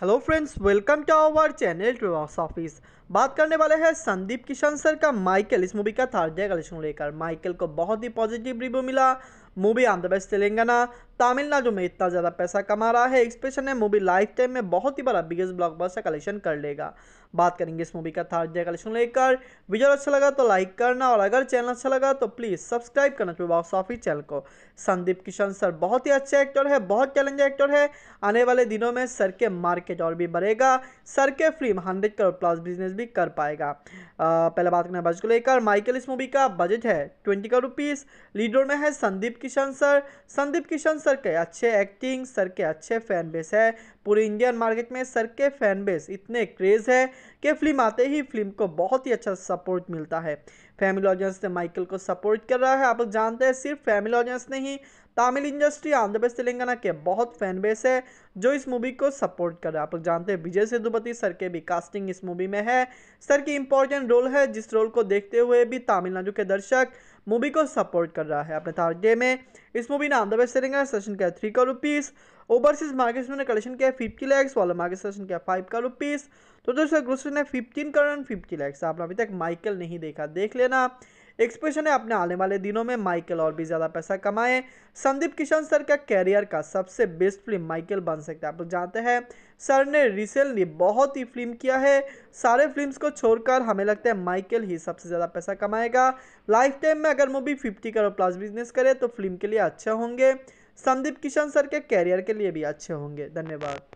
hello friends welcome to our channel to box office बात करने वाले हैं संदीप किशन सर का माइकल इस मूवी का थर्ड डे कलेक्शन लेकर माइकल को बहुत ही पॉजिटिव रिव्यू मिला मूवी आंध्र प्रदेश तेलंगाना तमिलनाडु में इतना ज़्यादा पैसा कमा रहा है एक्सप्रेशन है मूवी लाइफ टाइम में बहुत ही बड़ा बिगेस्ट ब्लॉकबस्टर कलेक्शन कर लेगा बात करेंगे इस मूवी का थर्ड डे कलेक्शन लेकर वीडियो अच्छा लगा तो लाइक करना और अगर चैनल अच्छा लगा तो प्लीज़ सब्सक्राइब करना चाहिए बॉक्स ऑफिस चैनल को संदीप किशन सर बहुत ही अच्छे एक्टर है बहुत चैलेंज एक्टर है आने वाले दिनों में सर के मार्केट और भी बढ़ेगा सर के film hundred crore plus business भी कर पाएगा पहले बात करना बजट को लेकर माइकल इस मूवी का बजट है ट्वेंटी करोड़ रुपीज़ लीडर में है संदीप किशन सर संदीप किशन सर के अच्छे एक्टिंग सर के अच्छे फैन बेस है पूरे इंडियन मार्केट में सर के फैन बेस इतने क्रेज़ है कि फिल्म आते ही फिल्म को बहुत ही अच्छा सपोर्ट मिलता है फैमिली ऑडियंस ने माइकल को सपोर्ट कर रहा है आप जानते हैं सिर्फ फैमिली ऑडियंस ने ही तमिल इंडस्ट्री आंध्र प्रदेश तेलंगाना के बहुत फैन बेस है जो इस मूवी को सपोर्ट कर रहा है आप लोग जानते हैं विजय सेतुपति सर के भी कास्टिंग इस मूवी में है सर की इंपॉर्टेंट रोल है जिस रोल को देखते हुए भी तमिलनाडु के दर्शक मूवी को सपोर्ट कर रहा है अपने थार्ड डे में इस मूवी ने आंध्र बेस्ट रेंगे सेशन किया थ्री का रुपीज़ ओवरसीज मार्केट में कलेक्शन किया फिफ्टी लैक्स वाला मार्केट सेशन किया फाइव का रुपीज़ तो दोस्तों ग्रोसरी ने फिफ्टीन करोड़ फिफ्टी लैक्स आपने अभी तक माइकल नहीं देखा देख लेना एक्सप्रेशन है अपने आने वाले दिनों में माइकल और भी ज़्यादा पैसा कमाए संदीप किशन सर का कैरियर का सबसे बेस्ट फिल्म माइकल बन सकता है आप लोग जानते हैं सर ने रिसेंटली बहुत ही फिल्म किया है सारे फिल्म्स को छोड़कर हमें लगता है माइकल ही सबसे ज़्यादा पैसा कमाएगा लाइफ टाइम में अगर movie fifty crore plus business करे तो फिल्म के लिए अच्छे होंगे संदीप किशन सर के कैरियर के लिए भी अच्छे होंगे धन्यवाद